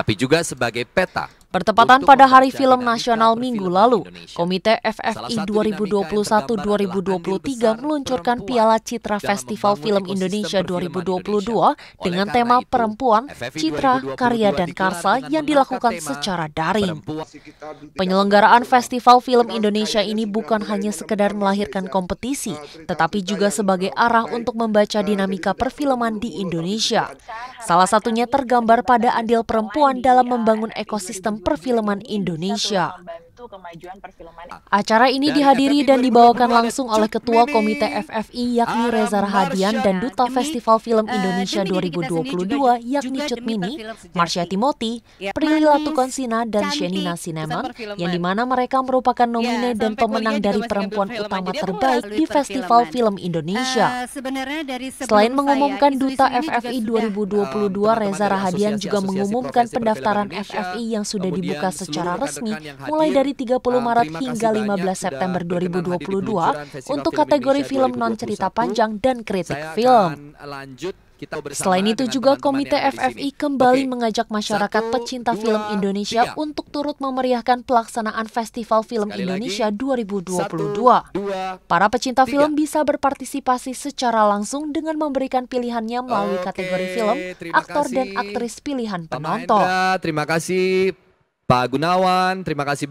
tapi juga sebagai peta Bertepatan pada Hari Film Nasional minggu lalu, Komite FFI 2021-2023 meluncurkan Piala Citra Festival Film Indonesia 2022 dengan tema Perempuan, Citra, Karya, dan Karsa yang dilakukan secara daring. Penyelenggaraan Festival Film Indonesia ini bukan hanya sekedar melahirkan kompetisi, eh, tetapi juga sebagai arah untuk membaca eh, dinamika perfilman di Indonesia. Salah satunya tergambar pada andil perempuan dalam membangun ekosistem perfilman Indonesia membantu kemajuan perfilman. Acara ini dihadiri dan dibawakan langsung oleh Ketua Komite FFI yakni Reza Rahadian dan Duta Festival Film Indonesia 2022 yakni Cut Mini, Marsha eh, Timothy, Prilly Latukonsina, dan Shenina Sineman yang dimana mereka merupakan nomine dan pemenang dari perempuan utama terbaik di Festival Film Indonesia. Selain mengumumkan Duta FFI 2022, nah, Reza Rahadian juga mengumumkan pendaftaran FFI yang sudah dibuka secara resmi mulai dari dari 30 ah, Maret hingga 15 September 2022 untuk kategori film non cerita panjang dan kritik film. Kita Selain itu juga teman Komite FFI kembali Oke. mengajak masyarakat Satu, pecinta dua, film Indonesia tiga. untuk turut memeriahkan pelaksanaan Festival Film Sekali Indonesia lagi. 2022. Satu, dua, Para pecinta tiga. film bisa berpartisipasi secara langsung dengan memberikan pilihannya melalui Oke, kategori film, aktor kasih. dan aktris pilihan penonton. terima kasih Pak Gunawan, terima kasih